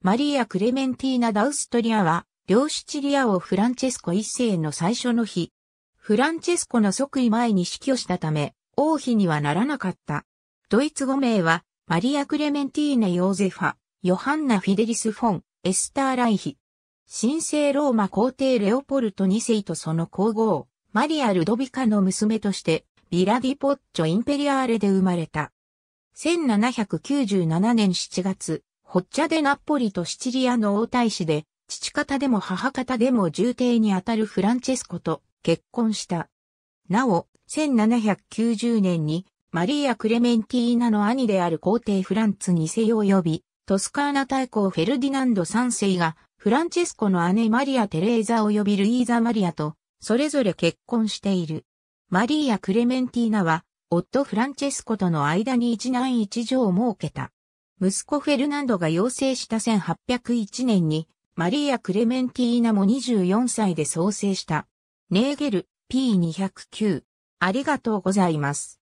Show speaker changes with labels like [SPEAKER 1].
[SPEAKER 1] マリア・クレメンティーナ・ダウストリアは、両シチリア王フランチェスコ一世の最初の日、フランチェスコの即位前に死去したため、王妃にはならなかった。ドイツ語名は、マリア・クレメンティーナ・ヨーゼファ、ヨハンナ・フィデリス・フォン、エスター・ライヒ。神聖ローマ皇帝レオポルト二世とその皇后、マリア・ルドビカの娘として、ビラディ・ポッチョ・インペリアーレで生まれた。1797年7月、ホッチャ・デ・ナッポリとシチリアの王太子で、父方でも母方でも重帝にあたるフランチェスコと結婚した。なお、1790年にマリーア・クレメンティーナの兄である皇帝フランツ二世を呼び、トスカーナ大公フェルディナンド3世がフランチェスコの姉マリア・テレーザ及びルイーザ・マリアとそれぞれ結婚している。マリーア・クレメンティーナは夫フランチェスコとの間に一男一女を設けた。息子フェルナンドが要請した1801年に、マリア・クレメンティーナも24歳で創生した。ネーゲル P209。ありがとうございます。